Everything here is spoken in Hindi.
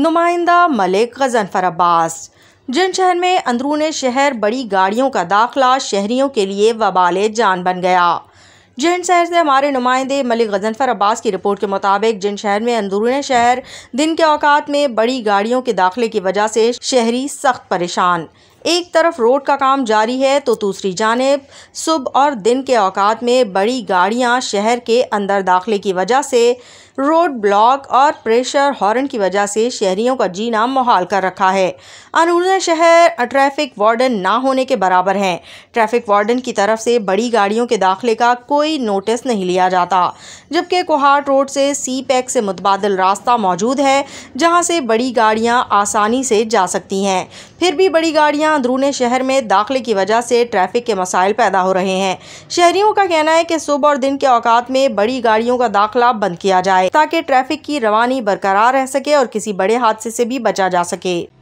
नुमाइंदा मलिक गजनफर अब्बास जिन शहर में अंदरून शहर बड़ी गाड़ियों का दाखिला शहरीों के लिए वबाल जान बन गया जिन शहर से हमारे नुमाइंदे मलिक गजनफर अब्बास की रिपोर्ट के मुताबिक जिन शहर में अंदरून शहर दिन के औकात में बड़ी गाड़ियों के दाखिले की वजह से शहरी सख्त परेशान एक तरफ रोड का काम जारी है तो दूसरी जानब सुबह और दिन के औकात में बड़ी गाड़ियां शहर के अंदर दाखिले की वजह से रोड ब्लॉक और प्रेशर हॉर्न की वजह से शहरियों का जीना मुहाल कर रखा है अनूर शहर ट्रैफिक वार्डन ना होने के बराबर हैं ट्रैफिक वार्डन की तरफ से बड़ी गाड़ियों के दाखिले का कोई नोटिस नहीं लिया जाता जबकि कोहाट रोड से सी पैक से मुतबादल रास्ता मौजूद है जहां से बड़ी गाड़ियां आसानी से जा सकती हैं फिर भी बड़ी गाड़ियाँ अंदरून शहर में दाखिले की वजह से ट्रैफिक के मसाइल पैदा हो रहे हैं शहरियों का कहना है कि सुबह और दिन के औकात में बड़ी गाड़ियों का दाखिला बंद किया जाए ताकि ट्रैफिक की रवानी बरकरार रह सके और किसी बड़े हादसे से भी बचा जा सके